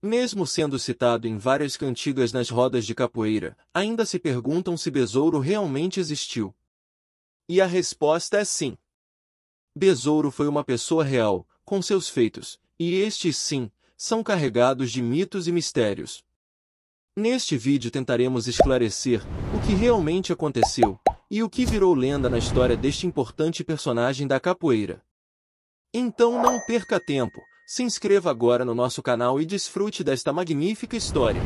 Mesmo sendo citado em várias cantigas nas rodas de capoeira, ainda se perguntam se besouro realmente existiu. E a resposta é sim. Besouro foi uma pessoa real, com seus feitos, e estes sim, são carregados de mitos e mistérios. Neste vídeo tentaremos esclarecer o que realmente aconteceu e o que virou lenda na história deste importante personagem da capoeira. Então não perca tempo, se inscreva agora no nosso canal e desfrute desta magnífica história.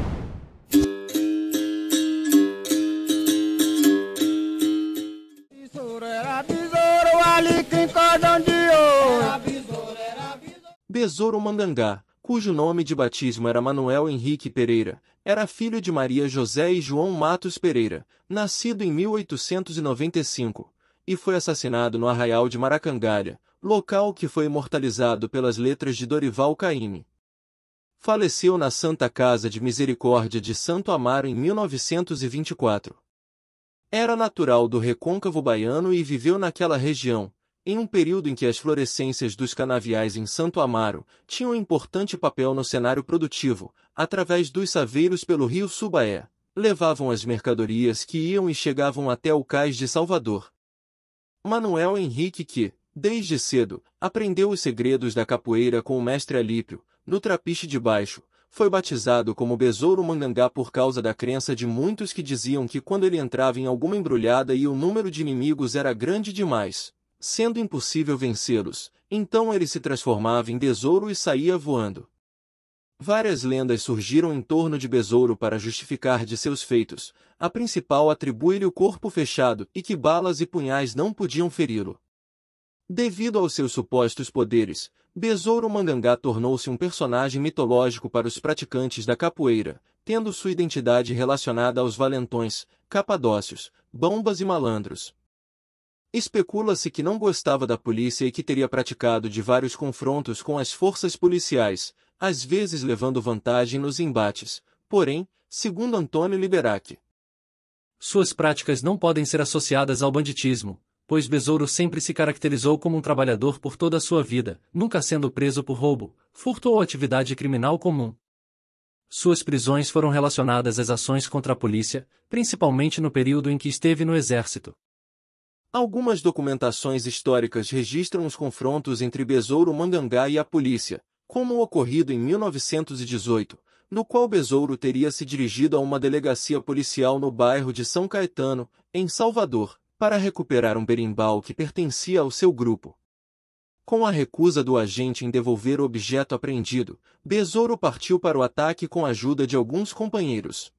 Besouro Mandangá, cujo nome de batismo era Manuel Henrique Pereira, era filho de Maria José e João Matos Pereira, nascido em 1895, e foi assassinado no Arraial de Maracangalha, local que foi imortalizado pelas letras de Dorival Caymmi. Faleceu na Santa Casa de Misericórdia de Santo Amaro em 1924. Era natural do recôncavo baiano e viveu naquela região, em um período em que as florescências dos canaviais em Santo Amaro tinham um importante papel no cenário produtivo, através dos saveiros pelo rio Subaé, levavam as mercadorias que iam e chegavam até o cais de Salvador. Manuel Henrique que, Desde cedo, aprendeu os segredos da capoeira com o mestre Alípio, no trapiche de baixo. Foi batizado como Besouro Mangangá por causa da crença de muitos que diziam que quando ele entrava em alguma embrulhada e o número de inimigos era grande demais, sendo impossível vencê-los, então ele se transformava em besouro e saía voando. Várias lendas surgiram em torno de Besouro para justificar de seus feitos. A principal atribui-lhe o corpo fechado e que balas e punhais não podiam feri-lo. Devido aos seus supostos poderes, Besouro Mangangá tornou-se um personagem mitológico para os praticantes da capoeira, tendo sua identidade relacionada aos valentões, capadócios, bombas e malandros. Especula-se que não gostava da polícia e que teria praticado de vários confrontos com as forças policiais, às vezes levando vantagem nos embates, porém, segundo Antônio Liberac, suas práticas não podem ser associadas ao banditismo, pois Besouro sempre se caracterizou como um trabalhador por toda a sua vida, nunca sendo preso por roubo, furto ou atividade criminal comum. Suas prisões foram relacionadas às ações contra a polícia, principalmente no período em que esteve no Exército. Algumas documentações históricas registram os confrontos entre Besouro Mangangá e a polícia, como o ocorrido em 1918, no qual Besouro teria se dirigido a uma delegacia policial no bairro de São Caetano, em Salvador, para recuperar um berimbau que pertencia ao seu grupo. Com a recusa do agente em devolver o objeto apreendido, Besouro partiu para o ataque com a ajuda de alguns companheiros.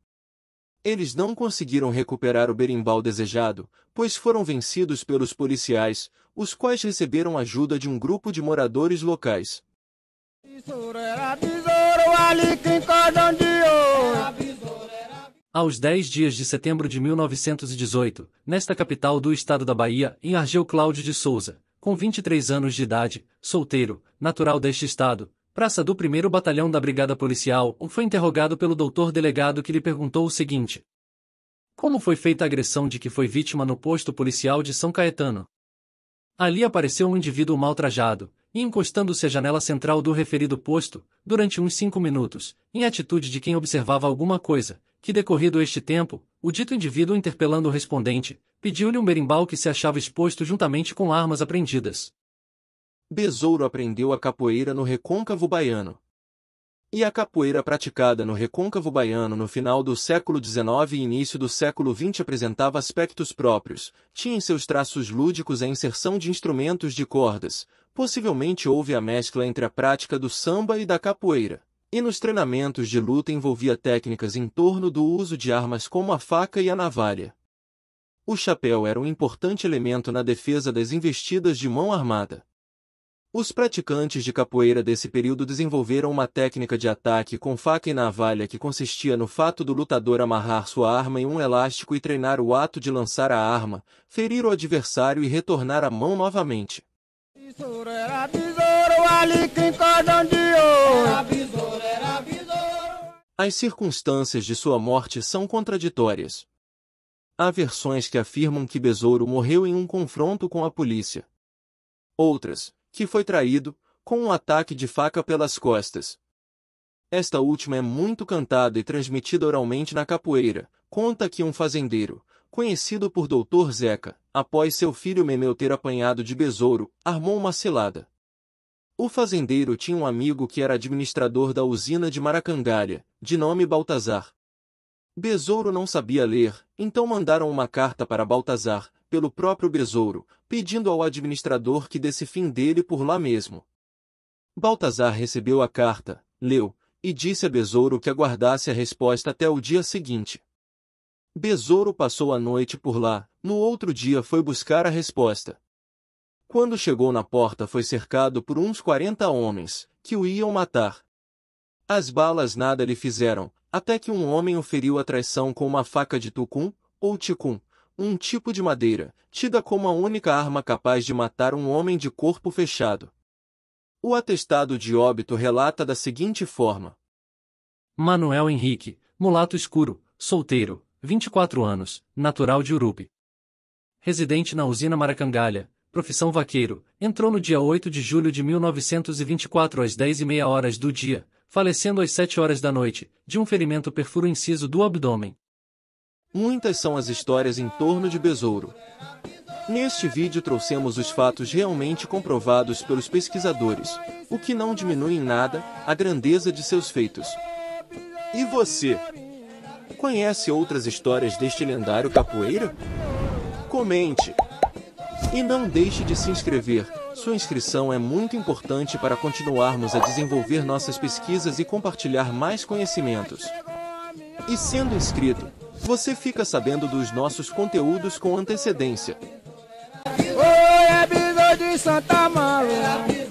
Eles não conseguiram recuperar o berimbau desejado, pois foram vencidos pelos policiais, os quais receberam ajuda de um grupo de moradores locais. Aos 10 dias de setembro de 1918, nesta capital do estado da Bahia, em Argel Cláudio de Souza, com 23 anos de idade, solteiro, natural deste estado, praça do 1 Batalhão da Brigada Policial, foi interrogado pelo doutor delegado que lhe perguntou o seguinte: Como foi feita a agressão de que foi vítima no posto policial de São Caetano? Ali apareceu um indivíduo maltrajado, e encostando-se à janela central do referido posto, durante uns cinco minutos, em atitude de quem observava alguma coisa, que decorrido este tempo, o dito indivíduo interpelando o respondente, pediu-lhe um berimbau que se achava exposto juntamente com armas apreendidas. Besouro aprendeu a capoeira no recôncavo baiano. E a capoeira praticada no recôncavo baiano no final do século XIX e início do século XX apresentava aspectos próprios, tinha em seus traços lúdicos a inserção de instrumentos de cordas, possivelmente houve a mescla entre a prática do samba e da capoeira e nos treinamentos de luta envolvia técnicas em torno do uso de armas como a faca e a navalha. O chapéu era um importante elemento na defesa das investidas de mão armada. Os praticantes de capoeira desse período desenvolveram uma técnica de ataque com faca e navalha que consistia no fato do lutador amarrar sua arma em um elástico e treinar o ato de lançar a arma, ferir o adversário e retornar a mão novamente. Isso era besouro, alecrim, cordão de ouro. As circunstâncias de sua morte são contraditórias. Há versões que afirmam que Besouro morreu em um confronto com a polícia. Outras, que foi traído, com um ataque de faca pelas costas. Esta última é muito cantada e transmitida oralmente na capoeira. Conta que um fazendeiro, conhecido por Doutor Zeca, após seu filho Memeu ter apanhado de besouro, armou uma cilada. O fazendeiro tinha um amigo que era administrador da usina de Maracangária, de nome Baltazar. Besouro não sabia ler, então mandaram uma carta para Baltazar, pelo próprio Besouro, pedindo ao administrador que desse fim dele por lá mesmo. Baltazar recebeu a carta, leu, e disse a Besouro que aguardasse a resposta até o dia seguinte. Besouro passou a noite por lá, no outro dia foi buscar a resposta. Quando chegou na porta foi cercado por uns quarenta homens, que o iam matar. As balas nada lhe fizeram, até que um homem o feriu a traição com uma faca de tucum, ou ticum, um tipo de madeira, tida como a única arma capaz de matar um homem de corpo fechado. O atestado de óbito relata da seguinte forma. Manuel Henrique, mulato escuro, solteiro, 24 anos, natural de Urupe. Residente na usina Maracangalha, profissão vaqueiro, entrou no dia 8 de julho de 1924 às 10 e meia horas do dia, falecendo às 7 horas da noite, de um ferimento perfuro inciso do abdômen. Muitas são as histórias em torno de Besouro. Neste vídeo trouxemos os fatos realmente comprovados pelos pesquisadores, o que não diminui em nada a grandeza de seus feitos. E você? Conhece outras histórias deste lendário capoeira? Comente! E não deixe de se inscrever. Sua inscrição é muito importante para continuarmos a desenvolver nossas pesquisas e compartilhar mais conhecimentos. E sendo inscrito, você fica sabendo dos nossos conteúdos com antecedência. Oi, é de Santa Maria.